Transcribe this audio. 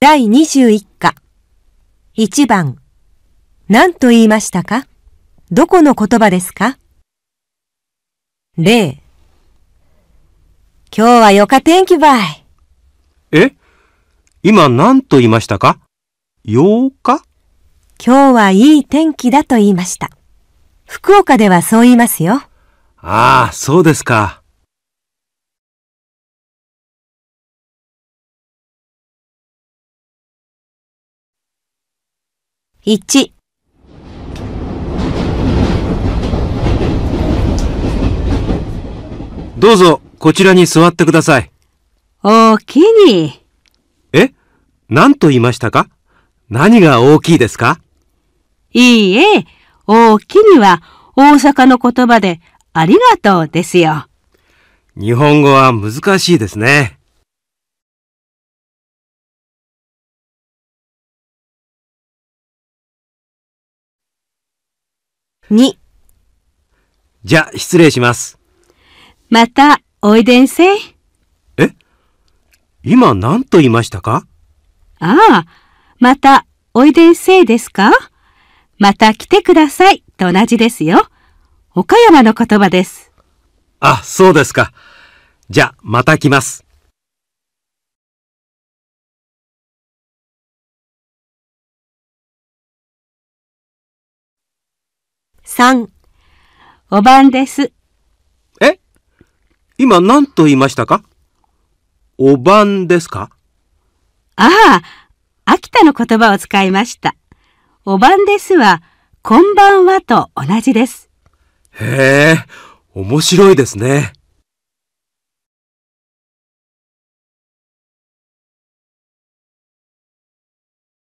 第21課。1番。何と言いましたかどこの言葉ですか ?0。今日はよか天気ばい。え今何と言いましたか ?8 日今日はいい天気だと言いました。福岡ではそう言いますよ。ああ、そうですか。1どうぞこちらに座ってくださいおおきにえ何と言いましたか何が大きいですかいいえ、大きには大阪の言葉でありがとうですよ。日本語は難しいですね。2じゃ、失礼します。またおいでんせい。今何と言いましたかああ、またおいでんせいですかまた来てくださいと同じですよ。岡山の言葉です。あ、そうですか。じゃ、また来ます。3、お晩です。え今何と言いましたかお晩ですかああ、秋田の言葉を使いました。お晩ですは、こんばんはと同じです。へえ、面白いですね。